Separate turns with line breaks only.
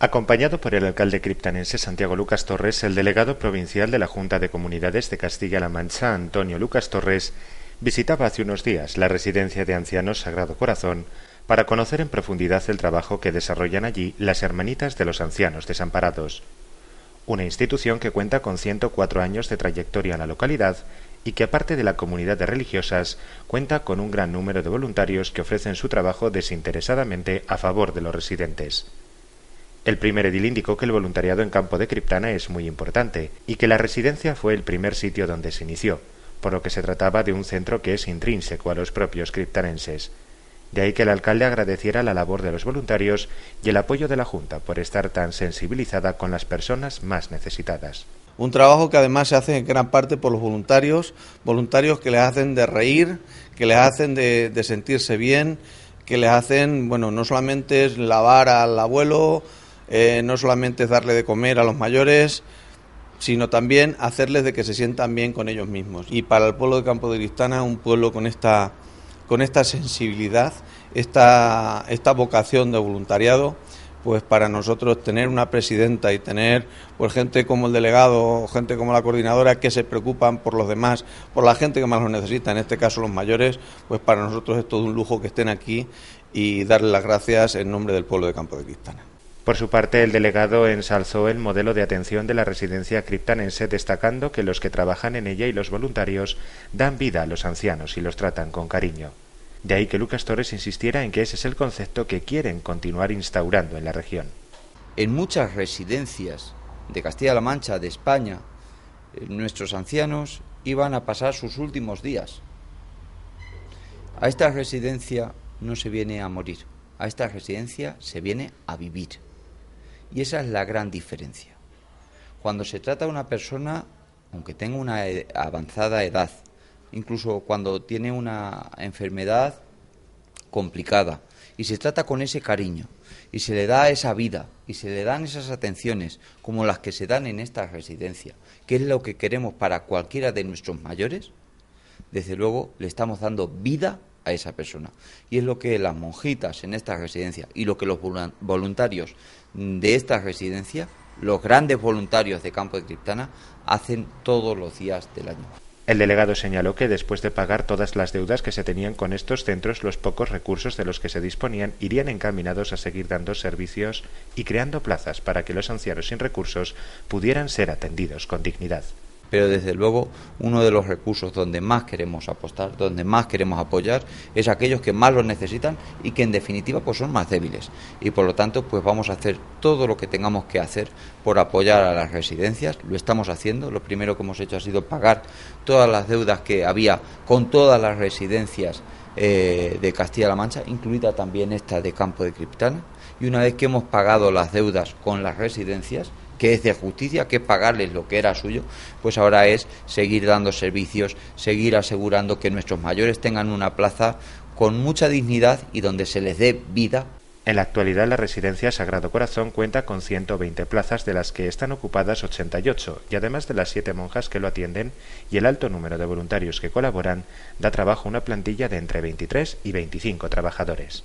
Acompañado por el alcalde criptanense Santiago Lucas Torres, el delegado provincial de la Junta de Comunidades de Castilla-La Mancha, Antonio Lucas Torres, visitaba hace unos días la residencia de ancianos Sagrado Corazón para conocer en profundidad el trabajo que desarrollan allí las Hermanitas de los Ancianos Desamparados, una institución que cuenta con 104 años de trayectoria en la localidad y que aparte de la comunidad de religiosas cuenta con un gran número de voluntarios que ofrecen su trabajo desinteresadamente a favor de los residentes. El primer edil indicó que el voluntariado en campo de Criptana es muy importante y que la residencia fue el primer sitio donde se inició, por lo que se trataba de un centro que es intrínseco a los propios criptanenses. De ahí que el alcalde agradeciera la labor de los voluntarios y el apoyo de la Junta por estar tan sensibilizada con las personas más necesitadas.
Un trabajo que además se hace en gran parte por los voluntarios, voluntarios que les hacen de reír, que les hacen de, sentirse bien, que les hacen, bueno, no solamente es lavar al abuelo, eh, no solamente es darle de comer a los mayores, sino también hacerles de que se sientan bien con ellos mismos. Y para el pueblo de Campo de Cristana, un pueblo con esta, con esta sensibilidad, esta, esta vocación de voluntariado, pues para nosotros tener una presidenta y tener por pues, gente como el delegado, gente como la coordinadora que se preocupan por los demás, por la gente que más lo necesita, en este caso los mayores, pues para nosotros
es todo un lujo que estén aquí y darles las gracias en nombre del pueblo de Campo de Cristana. Por su parte, el delegado ensalzó el modelo de atención de la residencia criptanense, destacando que los que trabajan en ella y los voluntarios dan vida a los ancianos y los tratan con cariño. De ahí que Lucas Torres insistiera en que ese es el concepto que quieren continuar instaurando en la región. En muchas residencias de Castilla-La Mancha, de España, eh,
nuestros ancianos iban a pasar sus últimos días. A esta residencia no se viene a morir, a esta residencia se viene a vivir. Y esa es la gran diferencia. Cuando se trata de una persona, aunque tenga una e, avanzada edad, incluso cuando tiene una enfermedad complicada, y se trata con ese cariño, y se le da esa vida, y se le dan esas atenciones, como las que se dan en esta residencia, que es lo que queremos para cualquiera de nuestros mayores, desde luego le estamos dando vida esa persona. Y es lo que las monjitas en esta residencia y lo que los voluntarios de esta residencia, los grandes voluntarios de Campo de Criptana, hacen todos los días del año.
El delegado señaló que después de pagar todas las deudas que se tenían con estos centros, los pocos recursos de los que se disponían irían encaminados a seguir dando servicios y creando plazas para que los ancianos sin recursos pudieran ser atendidos con dignidad
pero desde luego uno de los recursos donde más queremos apostar, donde más queremos apoyar, es aquellos que más los necesitan y que en definitiva pues son más débiles. Y por lo tanto, pues vamos a hacer todo lo que tengamos que hacer por apoyar a las residencias, lo estamos haciendo, lo primero que hemos hecho ha sido pagar todas las deudas que había con todas las residencias eh, de Castilla-La Mancha, incluida también esta de Campo de Criptana, y una vez que hemos pagado las deudas con las residencias, que es de justicia, que es pagarles lo que era suyo, pues ahora es seguir dando servicios, seguir asegurando que nuestros mayores tengan una plaza
con mucha dignidad y donde se les dé vida en la actualidad, la residencia Sagrado Corazón cuenta con 120 plazas, de las que están ocupadas 88, y además de las siete monjas que lo atienden y el alto número de voluntarios que colaboran, da trabajo a una plantilla de entre 23 y 25 trabajadores.